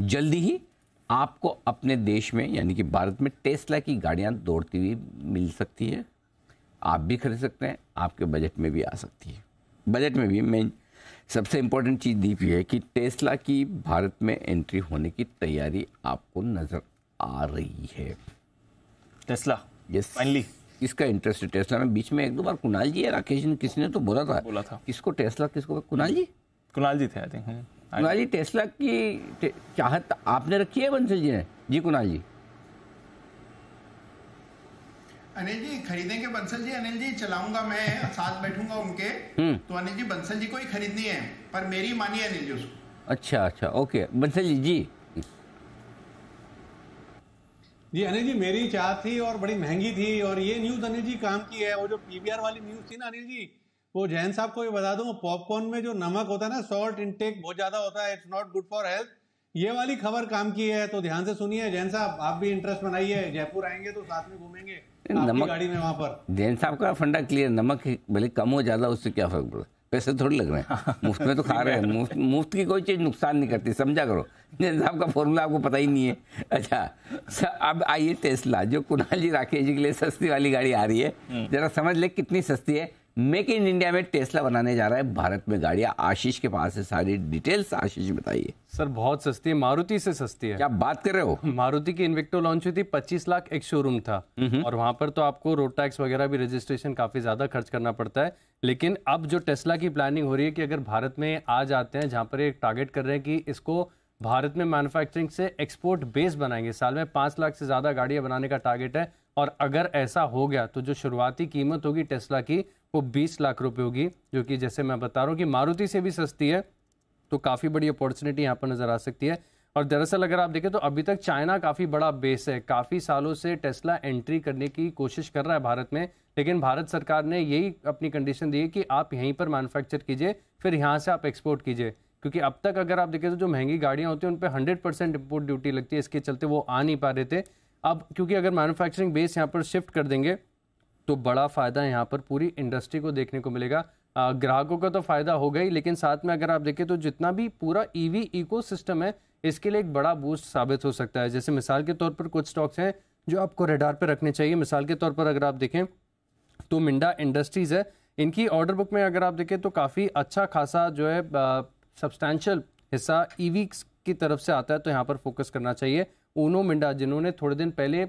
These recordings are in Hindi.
जल्दी ही आपको अपने देश में यानी कि भारत में टेस्ला की गाड़ियां दौड़ती हुई मिल सकती है आप भी खरीद सकते हैं आपके बजट में भी आ सकती है बजट में भी मेन सबसे इम्पोर्टेंट चीज़ दीप ये है कि टेस्ला की भारत में एंट्री होने की तैयारी आपको नज़र आ रही है टेस्ला यस फाइनली इसका इंटरेस्ट है टेस्ला में बीच में एक दो बार कुणाल जी या राकेश जी किसने तो बोला था बोला था किसको टेस्ला किसको कुणाल जी कुणाल जी थे I think Kunal ji Tesla की टे, चाहत आपने रखी है बंसल जी ने जी कुणाल जी अनिल जी खरीदेंगे बंसल जी अनिल जी चलाऊंगा मैं साथ बैठूंगा उनके हम्म। तो अनिल जी बंसल जी को ही खरीदनी है पर मेरी मानिए अनिल जी उसको अच्छा अच्छा ओके बंसल जी जी जी अनिल जी मेरी चाह थी और बड़ी महंगी थी और ये न्यूज अनिल जी काम की है वो जो पीवीआर वाली न्यूज थी ना अनिल जी वो जैन साहब को ये बता दूं पॉपकॉर्न में जो नमक होता है ना सॉल्ट इनटेक बहुत ज्यादा होता है it's not good for health ये वाली खबर काम की है तो ध्यान से सुनिए जैन साहब आप भी इंटरेस्ट बनाइए जयपुर आएंगे तो साथ में घूमेंगे नमक गाड़ी में वहां पर जैन साहब का फंडा क्लियर नमक भले कम हो ज्यादा उससे क्या फर्क पड़ता है पैसे थोड़े लग रहे हैं मुफ्त में तो खा रहे हैं मुफ्त मुफ्त की कोई चीज़ नुकसान नहीं करती समझा करो जैन साहब का फॉर्मूला आपको पता ही नहीं है अच्छा अब आइए टेस्ला जो कुणाल जी राकेश जी के लिए सस्ती वाली गाड़ी आ रही है हम्म। जरा समझ ले कितनी सस्ती है मेक इन इंडिया में टेस्ला बनाने जा रहा है भारत में गाड़ियां आशीष के पास है सारी डिटेल्स आशीष बताइए सर बहुत सस्ती है मारुति से सस्ती है क्या बात कर रहे हो मारुति की इन्वेक्टो लॉन्च हुई थी पच्चीस लाख एक शोरूम था और वहां पर तो आपको रोड टैक्स वगैरह भी रजिस्ट्रेशन काफी ज्यादा खर्च करना पड़ता है लेकिन अब जो टेस्ला की प्लानिंग हो रही है कि अगर भारत में आ जाते हैं जहाँ पर एक टारगेट कर रहे हैं कि इसको भारत में मैन्युफैक्चरिंग से एक्सपोर्ट बेस बनाएंगे साल में पांच लाख से ज़्यादा गाड़ियां बनाने का टारगेट है और अगर ऐसा हो गया तो जो शुरुआती कीमत होगी टेस्ला की वो 20 लाख रुपए होगी जो कि जैसे मैं बता रहा हूँ कि मारुति से भी सस्ती है तो काफ़ी बड़ी अपॉर्चुनिटी यहाँ पर नज़र आ सकती है और दरअसल अगर आप देखें तो अभी तक चाइना काफ़ी बड़ा बेस है काफ़ी सालों से टेस्ला एंट्री करने की कोशिश कर रहा है भारत में लेकिन भारत सरकार ने यही अपनी कंडीशन दी है कि आप यहीं पर मैन्युफैक्चर कीजिए फिर यहाँ से आप एक्सपोर्ट कीजिए क्योंकि अब तक अगर आप देखें तो जो महंगी गाड़ियाँ होती हैं उन पर हंड्रेड परसेंट इम्पोर्ट ड्यूटी लगती है इसके चलते वो आ नहीं पा रहे थे अब क्योंकि अगर मैनुफैक्चरिंग बेस यहाँ पर शिफ्ट कर देंगे तो बड़ा फ़ायदा यहाँ पर पूरी इंडस्ट्री को देखने को मिलेगा ग्राहकों का तो फ़ायदा होगा ही लेकिन साथ में अगर आप देखें तो जितना भी पूरा ईवी e इकोसिस्टम है इसके लिए एक बड़ा बूस्ट साबित हो सकता है जैसे मिसाल के तौर पर कुछ स्टॉक्स हैं जो आपको रेडार पर रखने चाहिए मिसाल के तौर पर अगर आप देखें तो मिंडा इंडस्ट्रीज़ है इनकी ऑर्डर बुक में अगर आप देखें तो काफ़ी अच्छा खासा जो है सब्सटैंशल हिस्सा ई e की तरफ से आता है तो यहाँ पर फोकस करना चाहिए ओनो मिंडा जिन्होंने थोड़े दिन पहले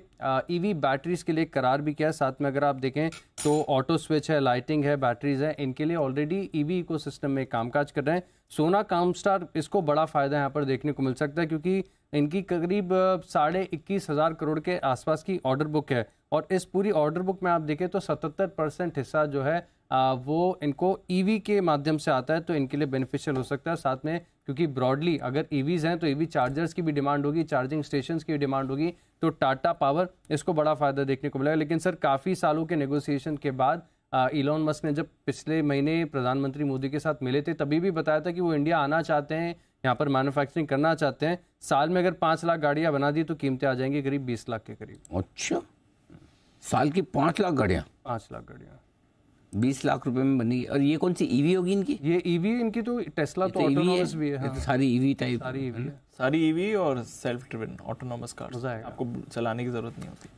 ईवी बैटरीज e के लिए करार भी किया है साथ में अगर आप देखें तो ऑटो स्विच है लाइटिंग है बैटरीज है इनके लिए ऑलरेडी ईवी इको में कामकाज कर रहे हैं सोना कामस्टार इसको बड़ा फायदा यहाँ पर देखने को मिल सकता है क्योंकि इनकी करीब साढ़े इक्कीस हज़ार करोड़ के आसपास की ऑर्डर बुक है और इस पूरी ऑर्डर बुक में आप देखें तो सतहत्तर परसेंट हिस्सा जो है वो इनको ईवी e के माध्यम से आता है तो इनके लिए बेनिफिशियल हो सकता है साथ में क्योंकि ब्रॉडली अगर ईवीज e हैं तो ईवी e चार्जर्स की भी डिमांड होगी चार्जिंग स्टेशन की डिमांड होगी तो टाटा पावर इसको बड़ा फ़ायदा देखने को मिलेगा लेकिन सर काफ़ी सालों के नेगोशिएशन के बाद इलॉन मस्क ने जब पिछले महीने प्रधानमंत्री मोदी के साथ मिले थे तभी भी बताया था कि वो इंडिया आना चाहते हैं यहाँ पर मैन्युफैक्चरिंग करना चाहते हैं साल में अगर पाँच लाख गाड़ियाँ बना दी तो कीमतें आ जाएंगी करीब बीस लाख के करीब अच्छा साल की पाँच लाख गाड़ियाँ पाँच लाख गाड़ियाँ बीस लाख रुपए में बनी और ये कौन सी ईवी e होगी इनकी ये ईवी e इनकी तो टेस्ला तो ईवी तो e भी है, तो हाँ। सारी ईवी टाइप सारी ईवी सारी ईवी और सेल्फ ड्रिवन ऑटोनोमस कार आपको चलाने की जरूरत नहीं होती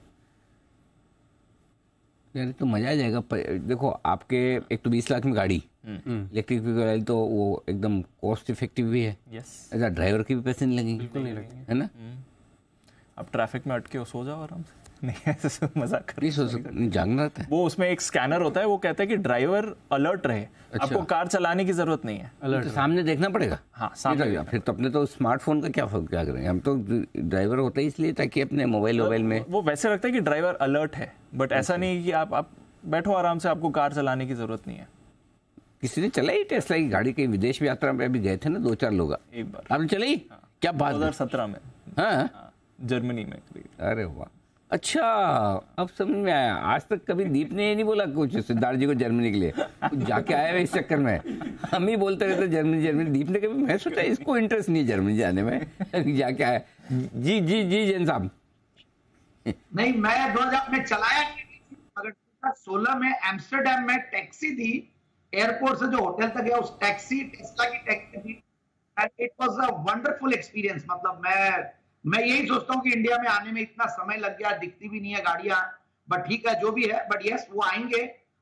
यार तो मजा आ जाएगा पर देखो आपके एक तो बीस लाख में गाड़ी हम्म। हम्म। इलेक्ट्रिक व्हीकल तो वो एकदम कॉस्ट इफेक्टिव भी है यस ड्राइवर अच्छा, के भी पैसे नहीं लगेंगे बिल्कुल नहीं लगेंगे है ना हम्म। अब ट्रैफिक में अटके सो जाओ आराम से नहीं ऐसे तो मजाक कर नहीं सो जागना है वो उसमें एक स्कैनर होता है वो कहता है अलर्ट अच्छा। चलाने की जरूरत नहीं है तो सामने देखना पड़ेगा हाँ, तो इसलिए ताकि अपने मोबाइल वोबाइल में वो वैसे रखता है कि ड्राइवर अलर्ट है बट ऐसा अच्छा। नहीं कि आप आप बैठो आराम से आपको कार चलाने की जरूरत नहीं है किसी ने चलाई टेस्ला की गाड़ी कहीं विदेश यात्रा में अभी गए थे ना दो चार लोग एक बार आपने चलाई हाँ। क्या बात दो में हाँ, हाँ। जर्मनी में अरे वाह अच्छा अब समझ में आया आज तक कभी दीप ने ये नहीं बोला कुछ सिद्धार्थ जी को जर्मनी के लिए जाके आया हुआ इस चक्कर में हम ही बोलते रहते जर्मनी जर्मनी दीप ने कभी मैं सोचा इसको इंटरेस्ट नहीं जर्मनी जाने में जाके आया जी जी जी जैन साहब नहीं मैं दो हजार में चलाया मगर सोलह में एम्स्टरडेम में टैक्सी थी एयरपोर्ट से जो होटल तक गया उस टैक्सी टेस्ला की टैक्सी थी and it was a wonderful experience मतलब मैं मैं यही सोचता हूँ कि इंडिया में आने में इतना समय लग गया दिखती भी नहीं है गाड़ियां बट ठीक है जो भी है बट यस वो आएंगे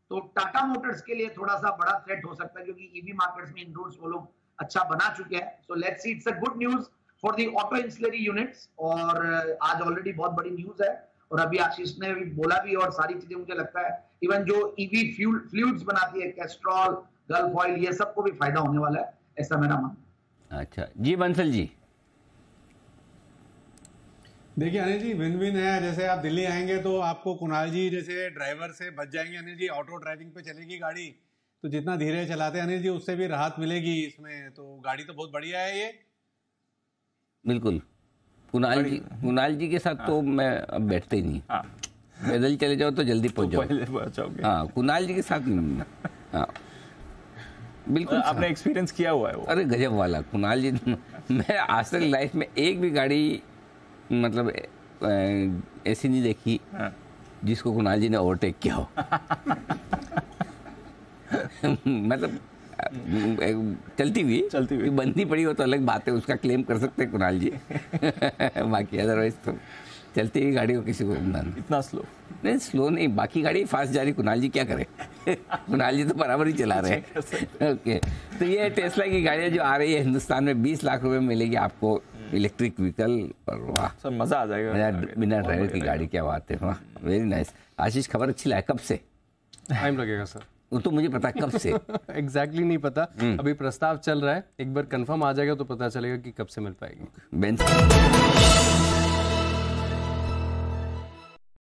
तो टाटा मोटर्स के लिए थोड़ा सा बड़ा थ्रेट हो सकता है क्योंकि ईवी मार्केट्स में इन वो लोग अच्छा बना चुके हैं so let's see it's a good news for the auto ancillary units और uh, आज ऑलरेडी बहुत बड़ी न्यूज है और अभी आशीष ने भी बोला भी और सारी चीजें मुझे लगता है इवन जो ईवी फ्यूल फ्लूड्स बनाती है कैस्ट्रॉल गल्फ ऑयल ये सबको भी फायदा होने वाला है ऐसा मेरा मानना अच्छा जी बंसल जी देखिए अनिल जी विन विन है जैसे आप दिल्ली आएंगे तो आपको कुणाल जी जैसे ड्राइवर से बच जाएंगे अनिल जी ऑटो ड्राइविंग पे चलेगी गाड़ी तो जितना धीरे चलाते हैं अनिल जी उससे भी राहत मिलेगी इसमें तो गाड़ी तो बहुत बढ़िया है ये बिल्कुल कुणाल जी कुणाल जी के साथ हाँ। तो मैं अब बैठते ही नहीं हाँ। पैदल चले जाओ तो जल्दी पहुंच तो जाओ हाँ कुणाल जी के साथ नहीं हाँ बिल्कुल आपने एक्सपीरियंस किया हुआ है वो अरे गजब वाला कुणाल जी मैं आज तक लाइफ में एक भी गाड़ी मतलब ऐसी नहीं देखी हाँ। जिसको कुणाल जी ने ओवरटेक किया हो मतलब चलती हुई चलती हुई बंदी पड़ी हो तो अलग बात है उसका क्लेम कर सकते हैं कुणाल जी बाकी अदरवाइज तो चलती हुई गाड़ी को किसी को इतना स्लो नहीं स्लो नहीं बाकी गाड़ी फास्ट जा रही कुणाल जी क्या करे कुणाल जी तो बराबर ही चला रहे हैं ओके तो ये टेस्ला की गाड़ियाँ जो आ रही है हिंदुस्तान में बीस लाख रुपए मिलेगी आपको इलेक्ट्रिक हम्म। व्हीकल और वाह सर मज़ा आ जाएगा बिना ड्राइवर की गाड़ी क्या बात है वाह वेरी नाइस आशीष खबर अच्छी लाए कब से टाइम लगेगा सर वो तो मुझे पता कब से एग्जैक्टली exactly नहीं पता हम्म। अभी प्रस्ताव चल रहा है एक बार कंफर्म आ जाएगा तो पता चलेगा कि कब से मिल पाएगी बेंच